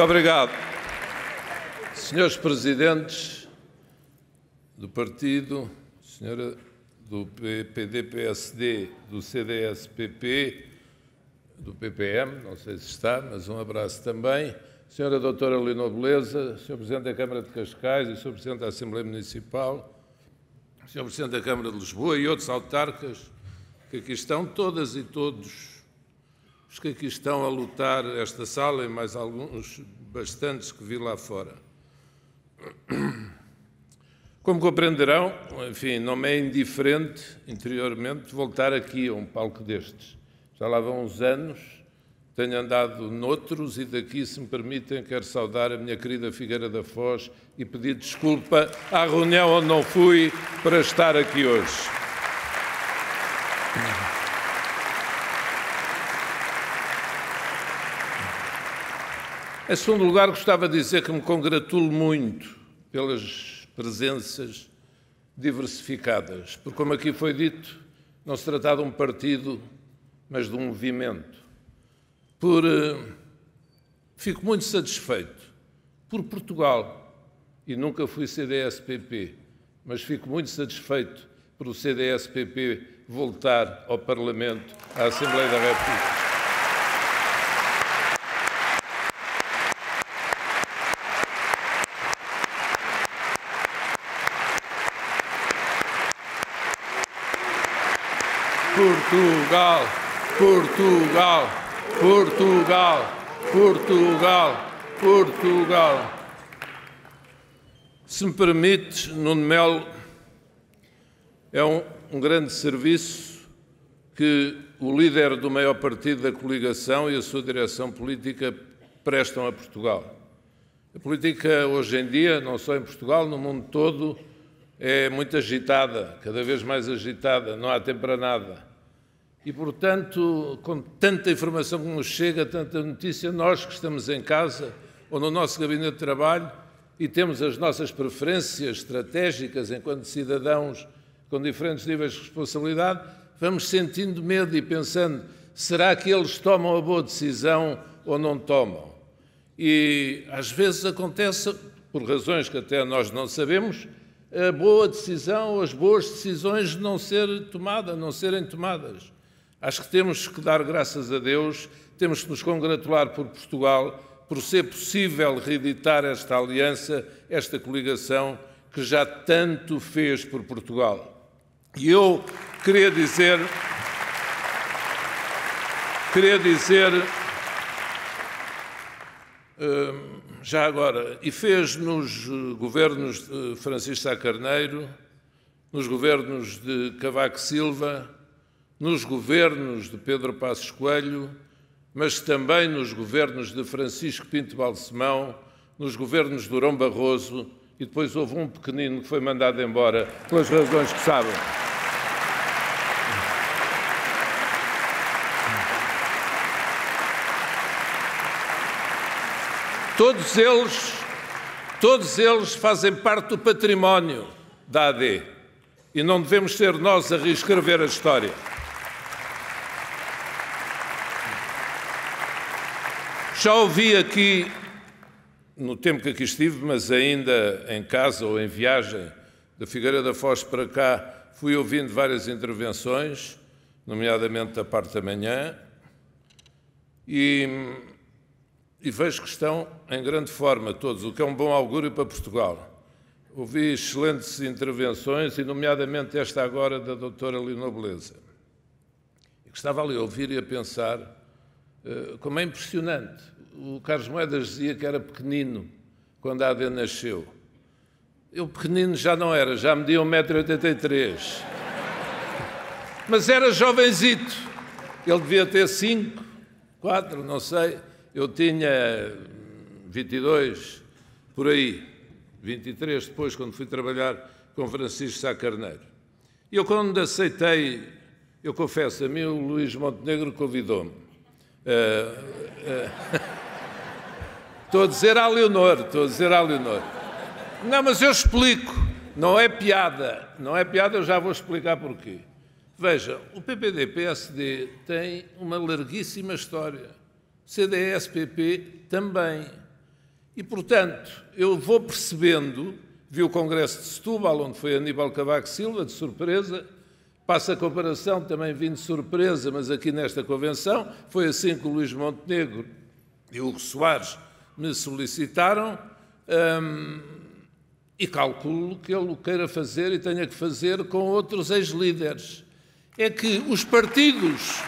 Muito obrigado. Senhores presidentes do partido, senhora do PDPSD, do CDSPP, do PPM, não sei se está, mas um abraço também. Senhora doutora Lino Beleza, Sr. Presidente da Câmara de Cascais e Sr. Presidente da Assembleia Municipal, Sr. Presidente da Câmara de Lisboa e outros autarcas que aqui estão, todas e todos os que aqui estão a lutar esta sala e mais alguns bastantes que vi lá fora. Como compreenderão, enfim, não me é indiferente interiormente voltar aqui a um palco destes. Já lá vão uns anos, tenho andado noutros e daqui, se me permitem, quero saudar a minha querida Figueira da Foz e pedir desculpa à reunião onde não fui para estar aqui hoje. Em segundo lugar, gostava de dizer que me congratulo muito pelas presenças diversificadas, porque, como aqui foi dito, não se trata de um partido, mas de um movimento. Por, uh, fico muito satisfeito por Portugal, e nunca fui CDS-PP, mas fico muito satisfeito por o CDS-PP voltar ao Parlamento, à Assembleia da República. Portugal, Portugal, Portugal, Portugal, Portugal. Se me permites, Nuno Melo, é um, um grande serviço que o líder do maior partido da coligação e a sua direção política prestam a Portugal. A política hoje em dia, não só em Portugal, no mundo todo, é muito agitada, cada vez mais agitada, não há tempo para nada. E, portanto, com tanta informação que nos chega, tanta notícia, nós que estamos em casa ou no nosso gabinete de trabalho e temos as nossas preferências estratégicas enquanto cidadãos com diferentes níveis de responsabilidade, vamos sentindo medo e pensando: será que eles tomam a boa decisão ou não tomam? E às vezes acontece, por razões que até nós não sabemos, a boa decisão ou as boas decisões não ser tomada, não serem tomadas. Acho que temos que dar graças a Deus, temos que nos congratular por Portugal, por ser possível reeditar esta aliança, esta coligação que já tanto fez por Portugal. E eu queria dizer, queria dizer, hum, já agora, e fez nos eh, governos de Francisco Sá Carneiro, nos governos de Cavaco Silva, nos governos de Pedro Passos Coelho, mas também nos governos de Francisco Pinto Balsemão, nos governos de Durão Barroso e depois houve um pequenino que foi mandado embora pelas razões que sabem. Todos eles, todos eles fazem parte do património da AD e não devemos ser nós a reescrever a história. Já ouvi aqui, no tempo que aqui estive, mas ainda em casa ou em viagem, da Figueira da Foz para cá, fui ouvindo várias intervenções, nomeadamente da parte da manhã, e, e vejo que estão em grande forma todos, o que é um bom augúrio para Portugal. Ouvi excelentes intervenções, e nomeadamente esta agora da doutora Lino Beleza. Estava ali a ouvir e a pensar eh, como é impressionante. O Carlos Moedas dizia que era pequenino quando a AD nasceu. Eu pequenino já não era, já media 1,83m. Mas era jovenzito. Ele devia ter 5, 4, não sei. Eu tinha 22, hum, por aí. 23 depois, quando fui trabalhar com Francisco Sá Carneiro. E eu, quando aceitei, eu confesso, a mim o Luís Montenegro convidou-me. Eh, eh, estou a dizer à Leonor, estou a dizer à Leonor. Não, mas eu explico. Não é piada. Não é piada, eu já vou explicar porquê. Veja, o PPD-PSD tem uma larguíssima história. CDS-PP também. E, portanto, eu vou percebendo, vi o Congresso de Setúbal, onde foi Aníbal Cavaco Silva, de surpresa, Passa a comparação, também vindo de surpresa, mas aqui nesta convenção, foi assim que o Luís Montenegro e o Hugo Soares me solicitaram hum, e calculo que ele o queira fazer e tenha que fazer com outros ex-líderes. É que os partidos.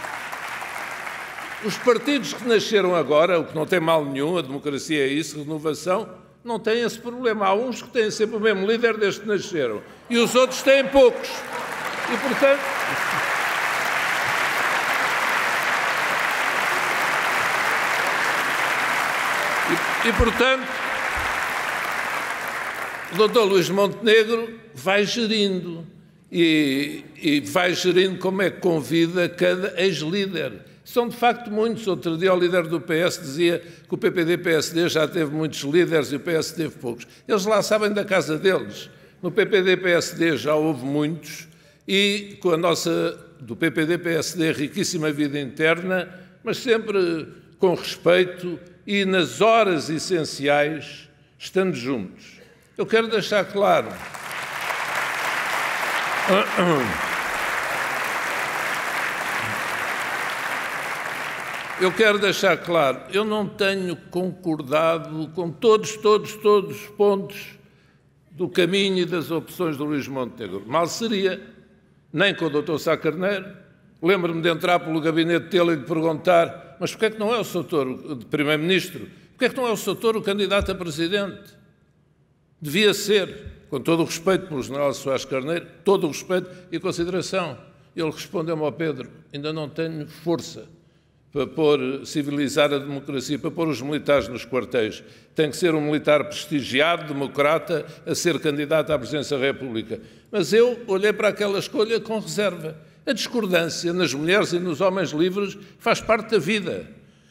Os partidos que nasceram agora, o que não tem mal nenhum, a democracia é isso, renovação, não têm esse problema. Há uns que têm sempre o mesmo líder desde que nasceram e os outros têm poucos. E, portanto. E, e, portanto, o doutor Luís Montenegro vai gerindo e, e vai gerindo como é que convida cada ex-líder. São de facto muitos. Outro dia, o líder do PS dizia que o PPD-PSD já teve muitos líderes e o PS teve poucos. Eles lá sabem da casa deles. No PPD-PSD já houve muitos, e com a nossa, do PPD-PSD, riquíssima vida interna, mas sempre com respeito e nas horas essenciais, estando juntos. Eu quero deixar claro. Eu quero deixar claro, eu não tenho concordado com todos, todos, todos os pontos do caminho e das opções do Luís Montenegro. Mal seria nem com o doutor Sá Carneiro. Lembro-me de entrar pelo gabinete dele e de perguntar mas porquê é que não é o Sr. Primeiro-Ministro? Porquê é que não é o Sr. o candidato a Presidente? Devia ser, com todo o respeito pelo General Soares Carneiro, todo o respeito e consideração. Ele respondeu-me ao Pedro, ainda não tenho força para pôr, civilizar a democracia, para pôr os militares nos quartéis. Tem que ser um militar prestigiado, democrata, a ser candidato à presidência da República. Mas eu olhei para aquela escolha com reserva. A discordância nas mulheres e nos homens livres faz parte da vida.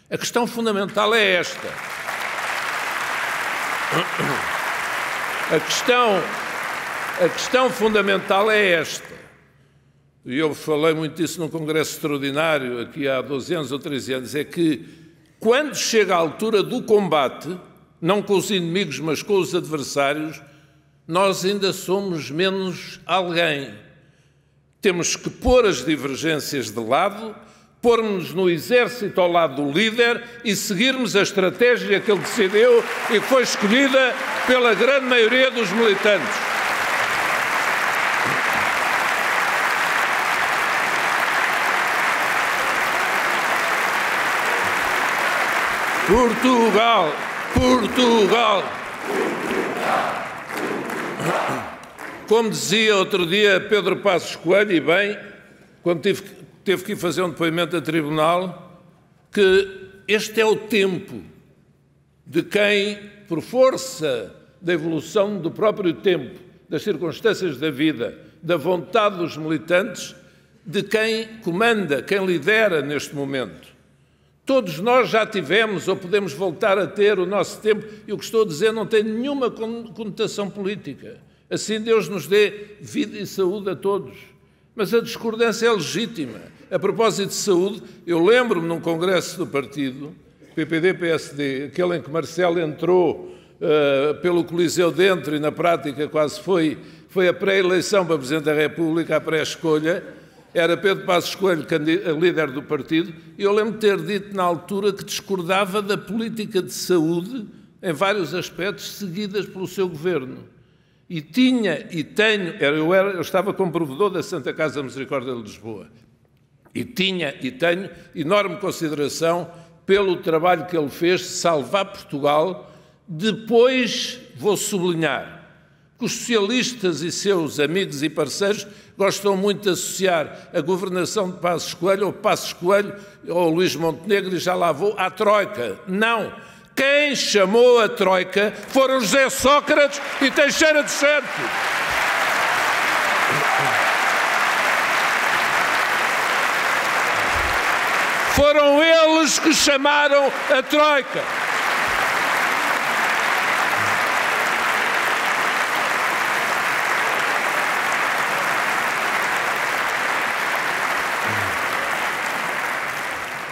A questão fundamental é esta. A questão, a questão fundamental é esta e eu falei muito disso num congresso extraordinário, aqui há 12 anos ou 13 anos, é que quando chega a altura do combate, não com os inimigos, mas com os adversários, nós ainda somos menos alguém. Temos que pôr as divergências de lado, pormos no exército ao lado do líder e seguirmos a estratégia que ele decidiu e que foi escolhida pela grande maioria dos militantes. Portugal, Portugal. Como dizia outro dia Pedro Passos Coelho, e bem, quando teve, teve que ir fazer um depoimento a tribunal, que este é o tempo de quem, por força da evolução do próprio tempo, das circunstâncias da vida, da vontade dos militantes, de quem comanda, quem lidera neste momento Todos nós já tivemos ou podemos voltar a ter o nosso tempo, e o que estou a dizer não tem nenhuma conotação política. Assim Deus nos dê vida e saúde a todos. Mas a discordância é legítima. A propósito de saúde, eu lembro-me num congresso do partido, PPD-PSD, aquele em que Marcelo entrou uh, pelo Coliseu dentro e na prática quase foi, foi a pré-eleição para Presidente da República, a pré-escolha, era Pedro Passos Coelho líder do partido, e eu lembro de ter dito na altura que discordava da política de saúde em vários aspectos seguidas pelo seu governo. E tinha e tenho, eu, era, eu estava como provedor da Santa Casa Misericórdia de Lisboa, e tinha e tenho enorme consideração pelo trabalho que ele fez de salvar Portugal depois, vou sublinhar, que os socialistas e seus amigos e parceiros gostam muito de associar a governação de Passos Coelho ou Passos Coelho ou Luís Montenegro e já lá vou à Troika. Não! Quem chamou a Troika foram José Sócrates e Teixeira de Santos. Foram eles que chamaram a Troika.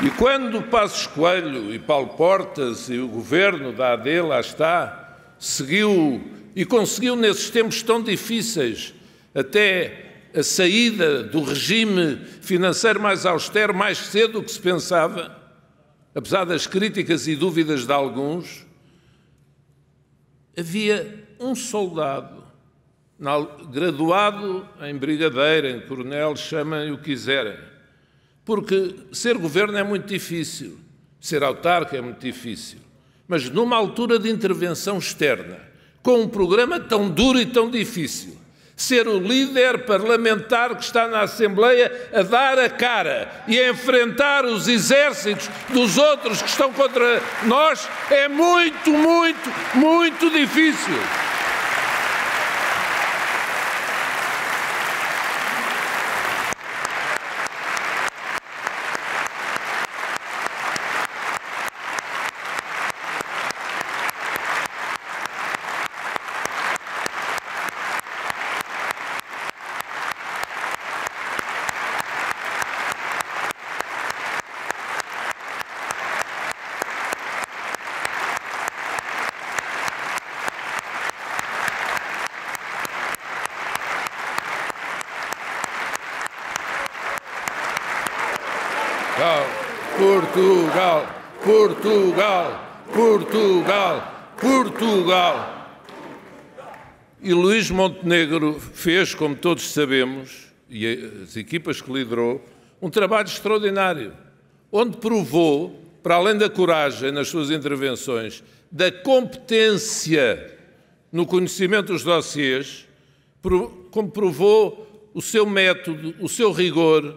E quando Passos Coelho e Paulo Portas e o governo da AD, lá está, seguiu e conseguiu nesses tempos tão difíceis até a saída do regime financeiro mais austero mais cedo do que se pensava, apesar das críticas e dúvidas de alguns, havia um soldado graduado em brigadeiro, em coronel, chamem o que quiserem, porque ser governo é muito difícil, ser autarca é muito difícil. Mas numa altura de intervenção externa, com um programa tão duro e tão difícil, ser o líder parlamentar que está na Assembleia a dar a cara e a enfrentar os exércitos dos outros que estão contra nós é muito, muito, muito difícil. Portugal, Portugal, Portugal. E Luís Montenegro fez, como todos sabemos, e as equipas que liderou, um trabalho extraordinário, onde provou, para além da coragem nas suas intervenções, da competência no conhecimento dos dossiers, como provou o seu método, o seu rigor,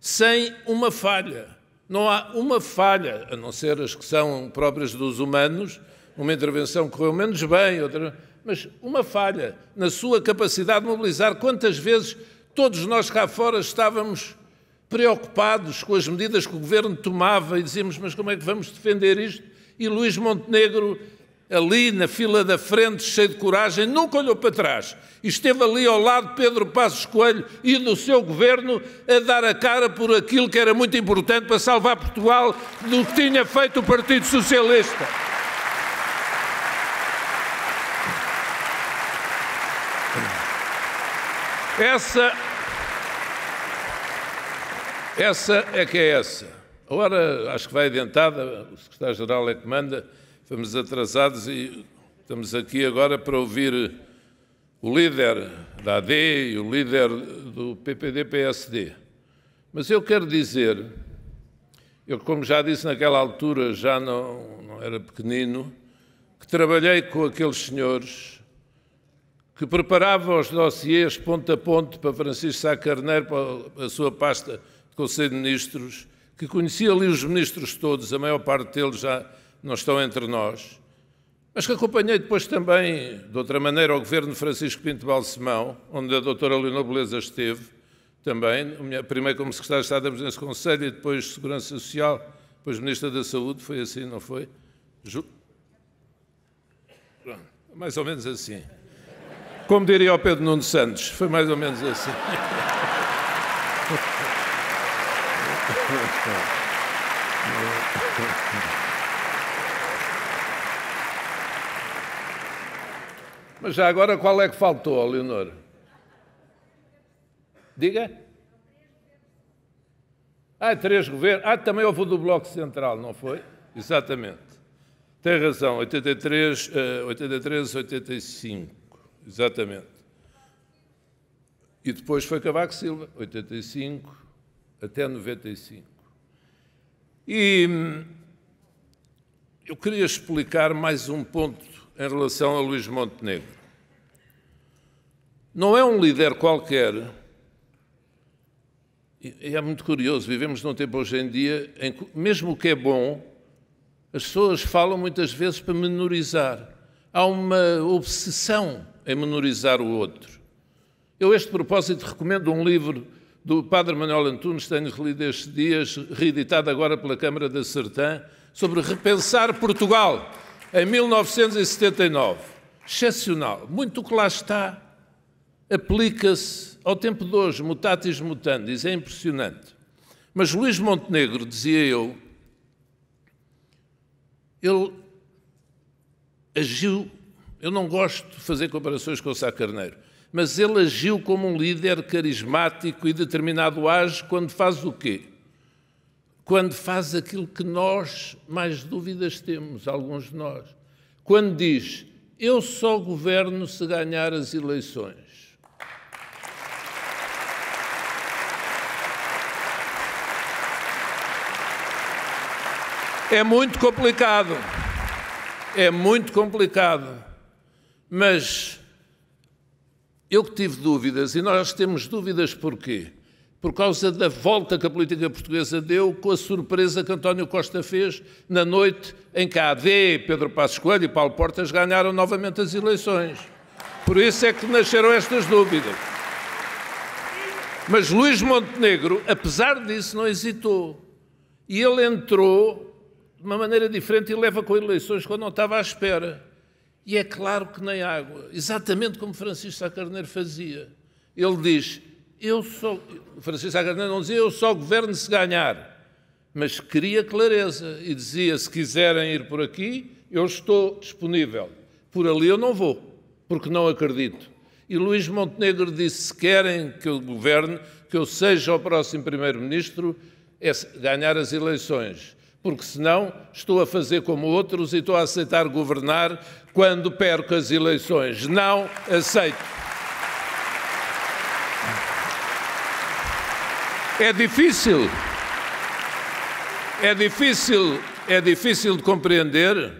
sem uma falha. Não há uma falha, a não ser as que são próprias dos humanos, uma intervenção correu menos bem, outra, mas uma falha na sua capacidade de mobilizar. Quantas vezes todos nós cá fora estávamos preocupados com as medidas que o governo tomava e dizíamos: mas como é que vamos defender isto? E Luís Montenegro ali na fila da frente, cheio de coragem, nunca olhou para trás. esteve ali ao lado Pedro Passos Coelho e do seu governo a dar a cara por aquilo que era muito importante para salvar Portugal do que tinha feito o Partido Socialista. Essa. Essa é que é essa. Agora, acho que vai adiantada, o secretário-geral é que manda. Estamos atrasados e estamos aqui agora para ouvir o líder da AD e o líder do PPD-PSD. Mas eu quero dizer, eu como já disse naquela altura, já não, não era pequenino, que trabalhei com aqueles senhores que preparavam os dossiês ponto a ponto para Francisco Sá Carneiro, para a sua pasta de Conselho de Ministros, que conhecia ali os ministros todos, a maior parte deles já não estão entre nós, mas que acompanhei depois também, de outra maneira, ao governo de Francisco Pinto Balsemão, onde a doutora Leonor Beleza esteve também, primeiro como secretário de Estado da Presidência do Conselho e depois de Segurança Social, depois Ministra da Saúde, foi assim, não foi? Ju... Mais ou menos assim. Como diria o Pedro Nuno Santos, foi mais ou menos assim. Mas já agora qual é que faltou, Leonor? Diga. Há ah, três governos. Ah, também houve o do Bloco Central, não foi? Exatamente. Tem razão, 83, 83, 85. Exatamente. E depois foi Cavaco Silva, 85 até 95. E hum, eu queria explicar mais um ponto em relação a Luís Montenegro. Não é um líder qualquer. E é muito curioso, vivemos num tempo hoje em dia em que, mesmo o que é bom, as pessoas falam muitas vezes para menorizar. Há uma obsessão em menorizar o outro. Eu, a este propósito, recomendo um livro do Padre Manuel Antunes, tenho relido estes dias, reeditado agora pela Câmara da Sertã, sobre repensar Portugal em 1979. Excepcional. Muito o que lá está aplica-se ao tempo de hoje, mutatis mutandis, é impressionante. Mas Luís Montenegro, dizia eu, ele agiu, eu não gosto de fazer comparações com o Sá Carneiro, mas ele agiu como um líder carismático e determinado age quando faz o quê? quando faz aquilo que nós mais dúvidas temos, alguns de nós. Quando diz: Eu só governo se ganhar as eleições. É muito complicado. É muito complicado. Mas eu que tive dúvidas, e nós temos dúvidas porquê? por causa da volta que a política portuguesa deu com a surpresa que António Costa fez na noite em que a AD, Pedro Passos Coelho e Paulo Portas ganharam novamente as eleições. Por isso é que nasceram estas dúvidas. Mas Luís Montenegro, apesar disso, não hesitou. E ele entrou de uma maneira diferente e leva com eleições quando não estava à espera. E é claro que nem água, exatamente como Francisco Sacarneiro Carneiro fazia. Ele diz: eu só, Francisco Agardino não dizia eu só governo se ganhar, mas queria clareza e dizia se quiserem ir por aqui, eu estou disponível. Por ali eu não vou, porque não acredito. E Luís Montenegro disse: se querem que eu governe, que eu seja o próximo primeiro-ministro, é ganhar as eleições. Porque senão estou a fazer como outros e estou a aceitar governar quando perco as eleições. Não aceito. É difícil, é difícil, é difícil de compreender?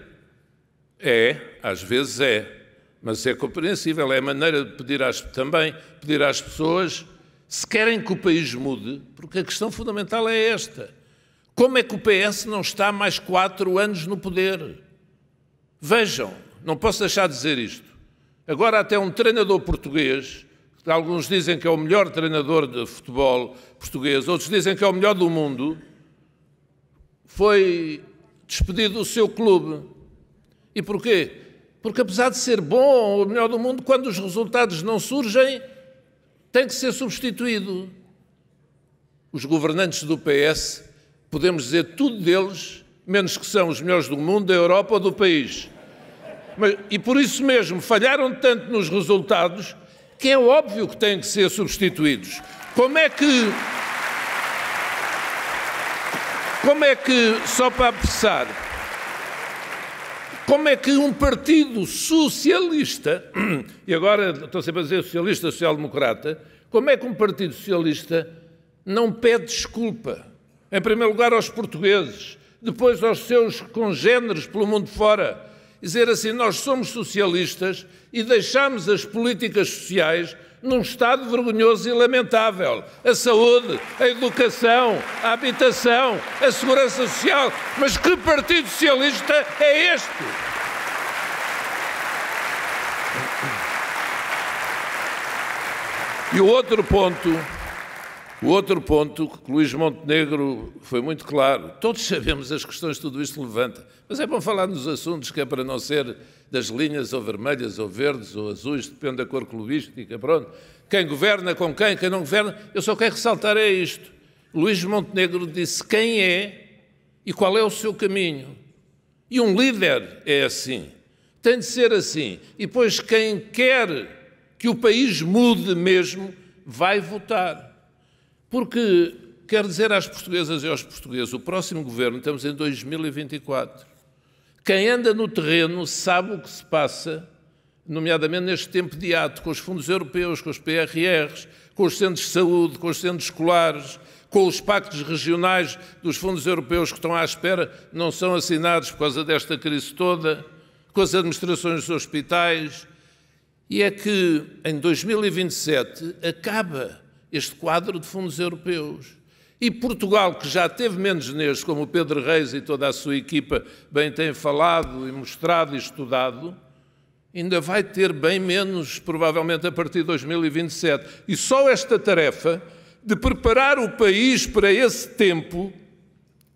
É, às vezes é, mas é compreensível, é a maneira de pedir às, também pedir às pessoas se querem que o país mude, porque a questão fundamental é esta. Como é que o PS não está mais quatro anos no poder? Vejam, não posso deixar de dizer isto. Agora até um treinador português Alguns dizem que é o melhor treinador de futebol português, outros dizem que é o melhor do mundo. Foi despedido do seu clube. E porquê? Porque apesar de ser bom, o melhor do mundo, quando os resultados não surgem, tem que ser substituído. Os governantes do PS, podemos dizer tudo deles, menos que são os melhores do mundo, da Europa ou do país. Mas, e por isso mesmo falharam tanto nos resultados que é óbvio que têm que ser substituídos. Como é que. Como é que, só para apressar, como é que um partido socialista, e agora estou sempre a dizer socialista, social-democrata, como é que um partido socialista não pede desculpa? Em primeiro lugar aos portugueses, depois aos seus congêneres pelo mundo fora, dizer assim: nós somos socialistas e deixamos as políticas sociais num estado vergonhoso e lamentável. A saúde, a educação, a habitação, a segurança social. Mas que Partido Socialista é este? E o outro ponto o outro ponto que Luís Montenegro foi muito claro, todos sabemos as questões que tudo isto levanta, mas é bom falar nos assuntos que é para não ser das linhas ou vermelhas ou verdes ou azuis, depende da cor clubística, pronto. Quem governa com quem, quem não governa, eu só quero ressaltar é isto. Luís Montenegro disse quem é e qual é o seu caminho. E um líder é assim, tem de ser assim. E pois quem quer que o país mude mesmo, vai votar porque quer dizer às portuguesas e aos portugueses, o próximo governo estamos em 2024. Quem anda no terreno sabe o que se passa, nomeadamente neste tempo de ato, com os fundos europeus, com os PRRs, com os centros de saúde, com os centros escolares, com os pactos regionais dos fundos europeus que estão à espera, não são assinados por causa desta crise toda, com as administrações dos hospitais. E é que em 2027 acaba este quadro de fundos europeus. E Portugal, que já teve menos neles, como o Pedro Reis e toda a sua equipa bem têm falado e mostrado e estudado, ainda vai ter bem menos, provavelmente a partir de 2027. E só esta tarefa de preparar o país para esse tempo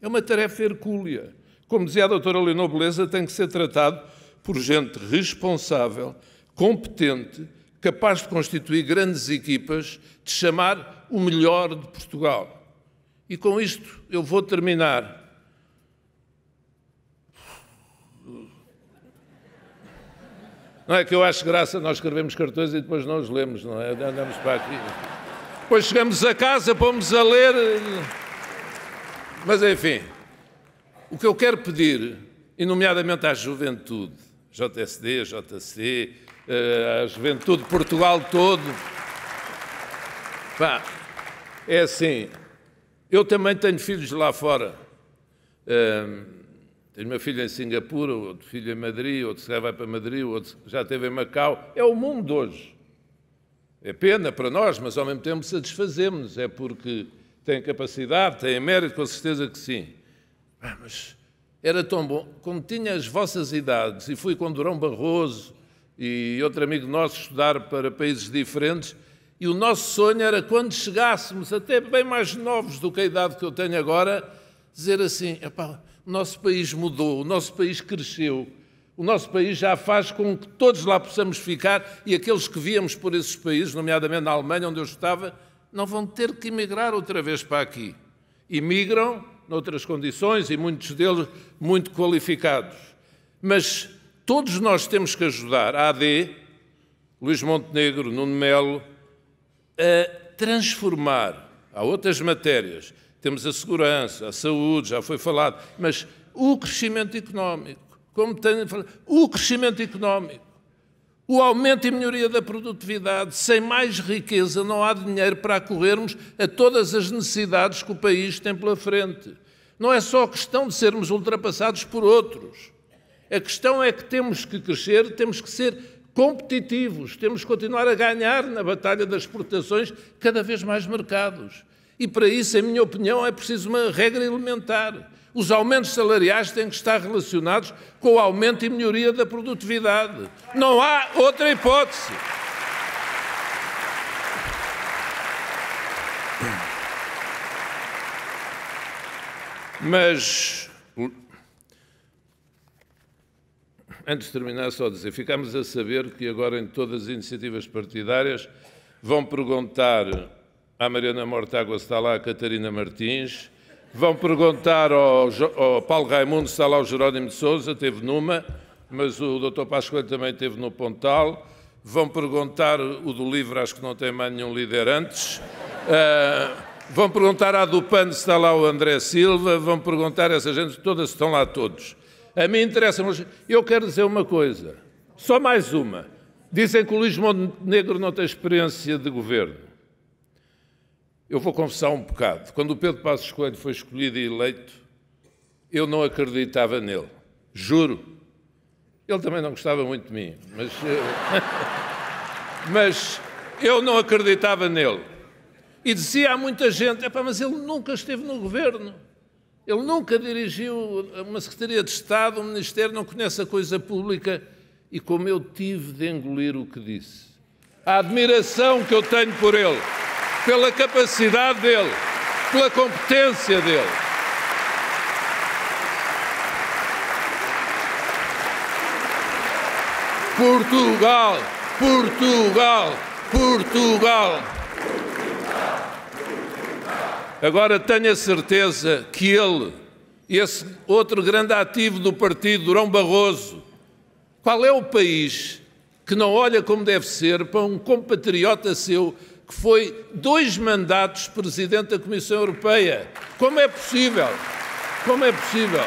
é uma tarefa hercúlea. Como dizia a doutora Leonor Beleza, tem que ser tratado por gente responsável, competente capaz de constituir grandes equipas, de chamar o melhor de Portugal. E com isto eu vou terminar. Não é que eu acho graça, nós escrevemos cartões e depois não os lemos, não é? Andamos para aqui. Depois chegamos a casa, pomos a ler. Mas enfim, o que eu quero pedir, e nomeadamente à juventude, JSD, JC, eh, a juventude de Portugal todo. Pá, é assim, eu também tenho filhos lá fora. Um, eh, tenho uma filha em Singapura, outro filho em Madrid, outro já vai para Madrid, outro já esteve em Macau. É o mundo hoje. É pena para nós, mas ao mesmo tempo satisfazemos-nos. É porque têm capacidade, têm mérito, com certeza que sim. Ah, mas era tão bom. Quando tinha as vossas idades, e fui com Durão Barroso, e outro amigo nosso estudar para países diferentes. E o nosso sonho era quando chegássemos, até bem mais novos do que a idade que eu tenho agora, dizer assim: o nosso país mudou, o nosso país cresceu, o nosso país já faz com que todos lá possamos ficar e aqueles que víamos por esses países, nomeadamente na Alemanha, onde eu estava, não vão ter que emigrar outra vez para aqui. Imigram noutras condições e muitos deles muito qualificados. Mas todos nós temos que ajudar a AD, Luís Montenegro, Nuno Melo, a transformar. Há outras matérias, temos a segurança, a saúde, já foi falado, mas o crescimento económico, como tenho falado, o crescimento económico, o aumento e melhoria da produtividade, sem mais riqueza não há dinheiro para acorrermos a todas as necessidades que o país tem pela frente. Não é só questão de sermos ultrapassados por outros. A questão é que temos que crescer, temos que ser competitivos, temos que continuar a ganhar na batalha das exportações cada vez mais mercados. E para isso, em minha opinião, é preciso uma regra elementar. Os aumentos salariais têm que estar relacionados com o aumento e melhoria da produtividade. Não há outra hipótese. Mas Antes de terminar, só dizer, ficamos a saber que agora em todas as iniciativas partidárias vão perguntar à Mariana Mortágua se está lá a Catarina Martins, vão perguntar ao, ao Paulo Raimundo se está lá o Jerónimo de Souza, teve numa, mas o Dr. Pascoal também teve no Pontal, vão perguntar o do Livre, acho que não tem mais nenhum líder antes, uh, vão perguntar à do se está lá o André Silva, vão perguntar a essa gente, todas estão lá todos. A mim interessa. mas Eu quero dizer uma coisa, só mais uma. Dizem que o Luís Montenegro não tem experiência de governo. Eu vou confessar um bocado. Quando o Pedro Passos Coelho foi escolhido e eleito, eu não acreditava nele. Juro. Ele também não gostava muito de mim, mas, eh, mas eu não acreditava nele. E dizia a muita gente: mas ele nunca esteve no governo. Ele nunca dirigiu uma Secretaria de Estado, um Ministério, não conhece a coisa pública e como eu tive de engolir o que disse. A admiração que eu tenho por ele, pela capacidade dele, pela competência dele. Portugal, Portugal, Portugal. Agora tenho a certeza que ele, esse outro grande ativo do partido, Durão Barroso, qual é o país que não olha como deve ser para um compatriota seu que foi dois mandatos presidente da Comissão Europeia? Como é possível? Como é possível?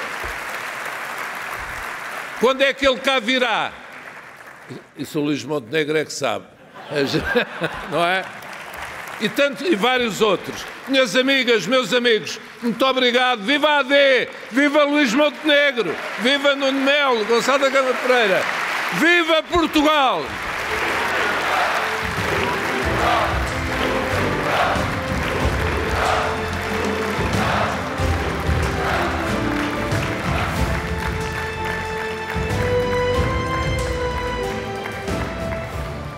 Quando é que ele cá virá? Isso o Luís Montenegro é que sabe. Não é? e, tanto, e vários outros. Minhas amigas, meus amigos, muito obrigado. Viva a AD! Viva Luís Montenegro! Viva Nuno Melo, Gonçalo da Gama Pereira! Viva Portugal!